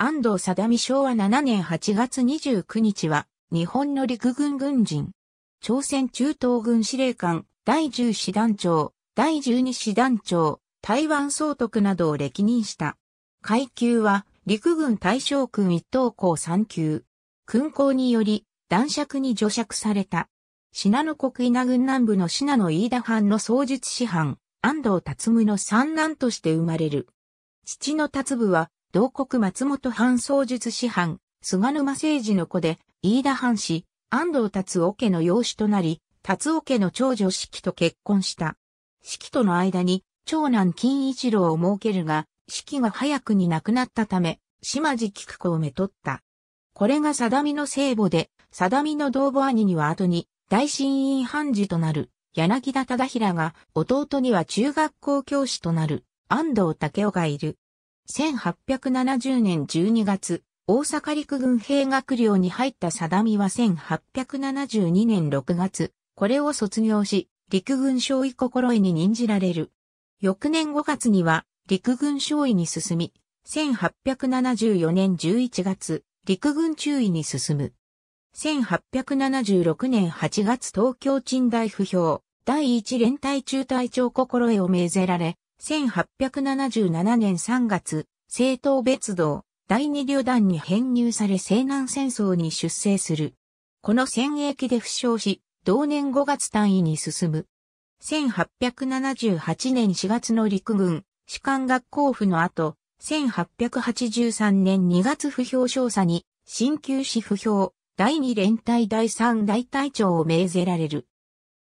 安藤貞美昭和7年8月29日は、日本の陸軍軍人、朝鮮中東軍司令官、第10師団長、第12師団長、台湾総督などを歴任した。階級は、陸軍大将軍一等校三級。勲功により、男爵に除爵された。信濃国稲軍南部の信濃飯田藩の創術師範、安藤達夢の三男として生まれる。父の達部は、同国松本藩創術師藩、菅沼政治の子で、飯田藩士、安藤達夫家の養子となり、達夫家の長女四季と結婚した。四季との間に、長男金一郎を設けるが、四季が早くに亡くなったため、島地菊子をめとった。これが定美の聖母で、定美の同母兄には後に、大親院判事となる、柳田忠平が、弟には中学校教師となる、安藤武雄がいる。1870年12月、大阪陸軍兵学寮に入った定見は1872年6月、これを卒業し、陸軍将尉心得に任じられる。翌年5月には、陸軍将尉に進み、1874年11月、陸軍中尉に進む。1876年8月東京鎮大不表、第一連隊中隊長心得を命ぜられ、1877年3月、政党別動、第二旅団に編入され西南戦争に出征する。この戦役で負傷し、同年5月単位に進む。1878年4月の陸軍、士官学校府の後、1883年2月不評少佐に、新旧市不評、第二連隊第三大隊長を命ぜられる。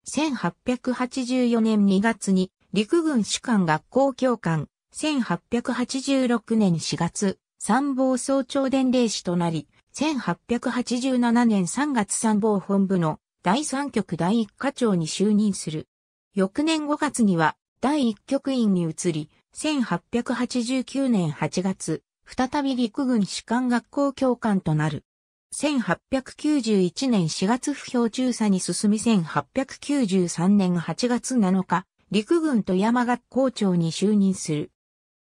1884年2月に、陸軍士官学校教官、1886年4月、参謀総長伝令士となり、1887年3月参謀本部の第3局第1課長に就任する。翌年5月には第1局員に移り、1889年8月、再び陸軍士官学校教官となる。1891年4月不評中佐に進み1893年8月7日、陸軍富山学校長に就任する。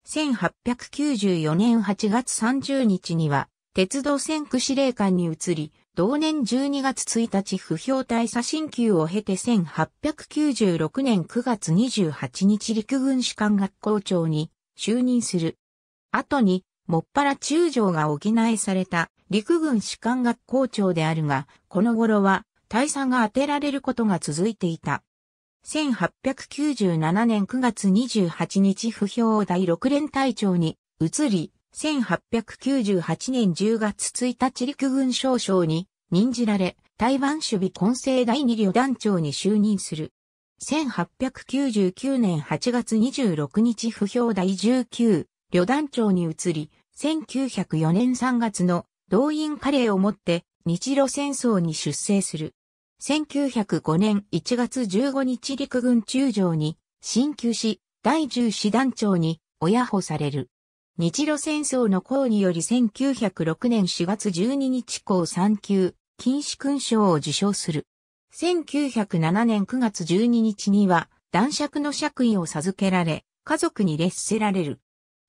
1894年8月30日には、鉄道線区司令官に移り、同年12月1日不評大佐進級を経て1896年9月28日陸軍士官学校長に就任する。後に、もっぱら中将が補いされた陸軍士官学校長であるが、この頃は大佐が当てられることが続いていた。1897年9月28日不評第6連隊長に移り、1898年10月1日陸軍少将に任じられ、台湾守備混成第2旅団長に就任する。1899年8月26日不評第19旅団長に移り、1904年3月の動員カレーをもって日露戦争に出征する。1905年1月15日陸軍中将に、進級し、第10師団長に、親保される。日露戦争の功により1906年4月12日公3級、禁止勲章を受章する。1907年9月12日には、男爵の爵位を授けられ、家族に列せられる。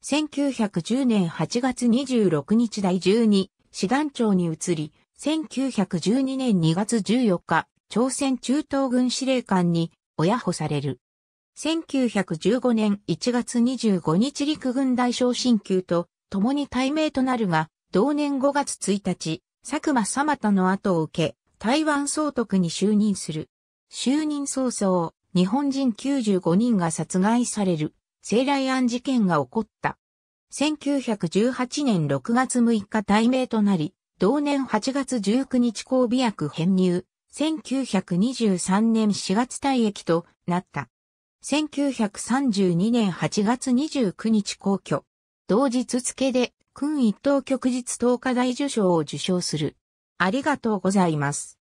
1910年8月26日第12師団長に移り、1912年2月14日、朝鮮中東軍司令官に親保される。1915年1月25日陸軍大昇進級と共に対名となるが、同年5月1日、佐久間様との後を受け、台湾総督に就任する。就任早々、日本人95人が殺害される、生来案事件が起こった。1918年6月6日対名となり、同年8月19日神戸役編入、1923年4月退役となった。1932年8月29日皇居。同日付で、君一等旭日東華大受賞を受賞する。ありがとうございます。